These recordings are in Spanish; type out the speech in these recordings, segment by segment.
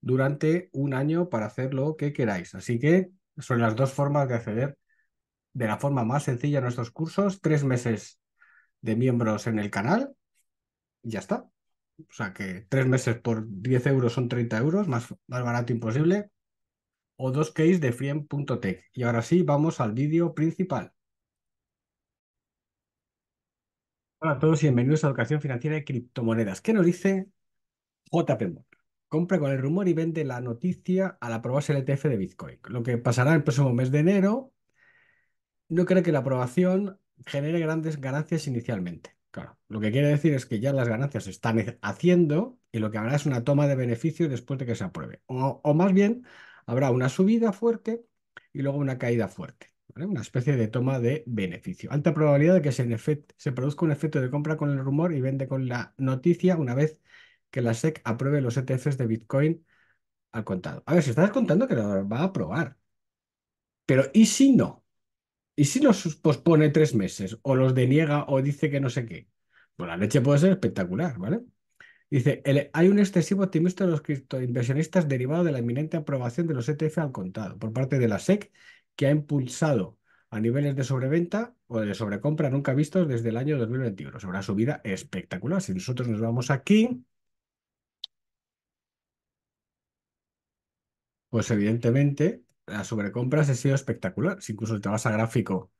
durante un año para hacer lo que queráis. Así que son las dos formas de acceder de la forma más sencilla a nuestros cursos, tres meses de miembros en el canal y ya está. O sea que tres meses por 10 euros son 30 euros, más, barato imposible. O dos case de friem.tech. Y ahora sí, vamos al vídeo principal. Hola a todos y bienvenidos a Educación Financiera de Criptomonedas. ¿Qué nos dice JP compra con el rumor y vende la noticia al aprobarse el ETF de Bitcoin. Lo que pasará el próximo mes de enero, no creo que la aprobación genere grandes ganancias inicialmente. Claro, lo que quiere decir es que ya las ganancias se están haciendo y lo que habrá es una toma de beneficio después de que se apruebe. O, más bien, habrá una subida fuerte y luego una caída fuerte. Una especie de toma de beneficio. Alta probabilidad de que se, en se produzca un efecto de compra con el rumor y vende con la noticia una vez que la SEC apruebe los ETFs de Bitcoin al contado. A ver, si estás contando que lo va a aprobar. Pero ¿y si no? ¿Y si los pospone tres meses o los deniega o dice que no sé qué? Pues la leche puede ser espectacular, ¿vale? Dice, hay un excesivo optimismo de los criptoinversionistas derivado de la inminente aprobación de los ETF al contado por parte de la SEC, que ha impulsado a niveles de sobreventa o de sobrecompra nunca vistos desde el año 2021. Sobre una subida espectacular. Si nosotros nos vamos aquí, Pues evidentemente la sobrecompra ha sido espectacular. Si incluso te vas a gráfico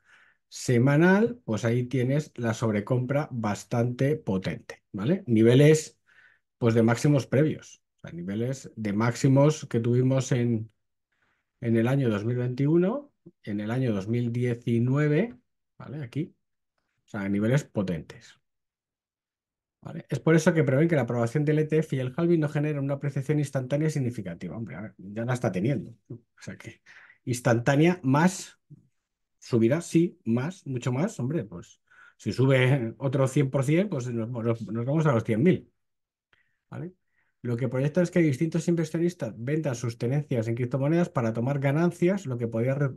semanal, pues ahí tienes la sobrecompra bastante potente, ¿vale? Niveles pues de máximos previos, niveles de máximos que tuvimos en, en el año 2021, en el año 2019, ¿vale? Aquí, o sea, niveles potentes. Es por eso que prevén que la aprobación del ETF e y el halving no genera una apreciación instantánea significativa. Hombre, ya la está teniendo. O sea que instantánea más subirá, sí, más, mucho más. Hombre, pues si sube otro 100%, pues nos, vamos a los 100.000. ¿Vale? Lo que proyecta es que distintos inversionistas vendan sus tenencias en criptomonedas para tomar ganancias, lo que podría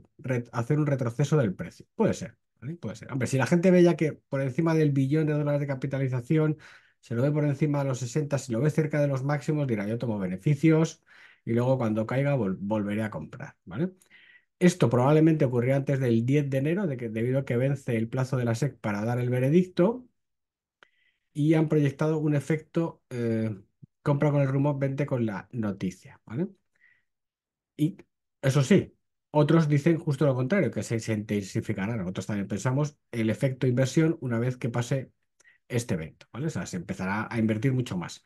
hacer un retroceso del precio. Puede ser. Puede ser. si la gente ve ya que por encima del billón de dólares de capitalización, se lo ve por encima de los 60, si lo ve cerca de los máximos, dirá yo tomo beneficios y luego cuando caiga volveré a comprar. ¿vale? Esto probablemente ocurrió antes del 10 de enero, de que, debido a que vence el plazo de la SEC para dar el veredicto y han proyectado un efecto eh, compra con el rumor, vente con la noticia. ¿vale? Y eso sí, otros dicen justo lo contrario, que se, se intensificará. Nosotros también pensamos el efecto inversión una vez que pase este evento, ¿vale? O sea, se empezará a invertir mucho más.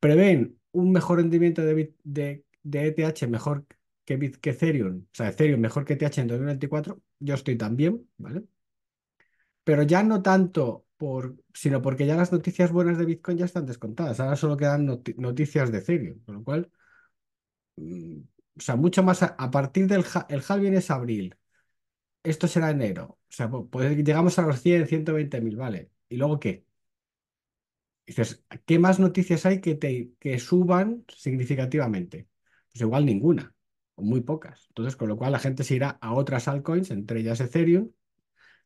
Prevén un mejor rendimiento de, ETH e mejor que, que Ethereum, o sea, Ethereum mejor que ETH en 2024. Yo estoy también, ¿vale? Pero ya no tanto por, sino porque ya las noticias buenas de Bitcoin ya están descontadas. Ahora solo quedan noticias de Ethereum, con lo cual mm, o sea, mucho más a, partir del el halving es abril, esto será enero, o sea, pues llegamos a los 100, 120 mil, ¿vale? ¿Y luego qué? ¿qué más noticias hay que, te, que suban significativamente? Pues igual ninguna, o muy pocas. Entonces, con lo cual la gente se irá a otras altcoins, entre ellas Ethereum,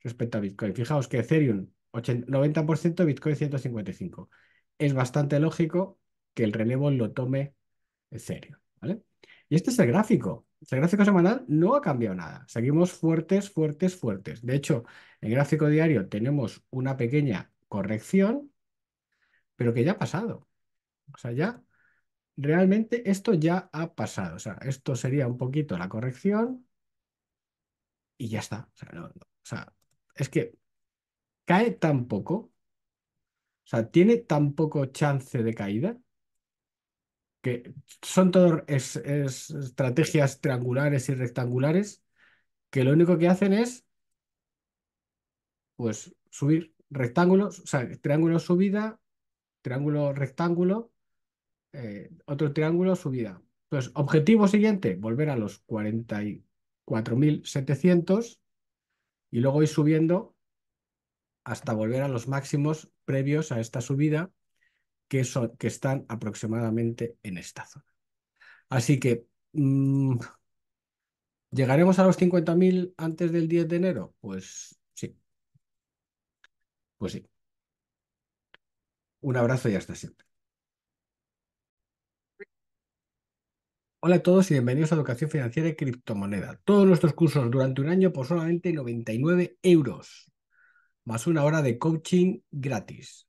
respecto a Bitcoin. Fijaos que Ethereum 90%, Bitcoin 155. Es bastante lógico que el relevo lo tome Ethereum, ¿vale? Y este es el gráfico. El gráfico semanal no ha cambiado nada. Seguimos fuertes, fuertes, fuertes. De hecho, en el gráfico diario tenemos una pequeña corrección, pero que ya ha pasado. O sea, ya realmente esto ya ha pasado. O sea, esto sería un poquito la corrección y ya está. sea, O sea es que cae tan poco. O sea, tiene tan poco chance de caída que son todas es, estrategias triangulares y rectangulares que lo único que hacen es pues subir rectángulos, o sea, triángulo subida, triángulo rectángulo, eh, otro triángulo subida. pues objetivo siguiente, volver a los 44.700 y luego ir subiendo hasta volver a los máximos previos a esta subida que, están aproximadamente en esta zona. Así que, mm, ¿llegaremos a los 50.000 antes del 10 de enero? Pues sí. Pues sí. Un abrazo y hasta siempre. Hola a todos y bienvenidos a Educación Financiera y Criptomoneda. Todos nuestros cursos durante un año por solamente 99 euros, más una hora de coaching gratis.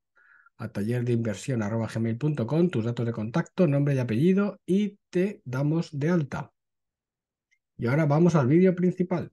a gmail.com, tus datos de contacto, nombre y apellido y te damos de alta. Y ahora vamos al vídeo principal.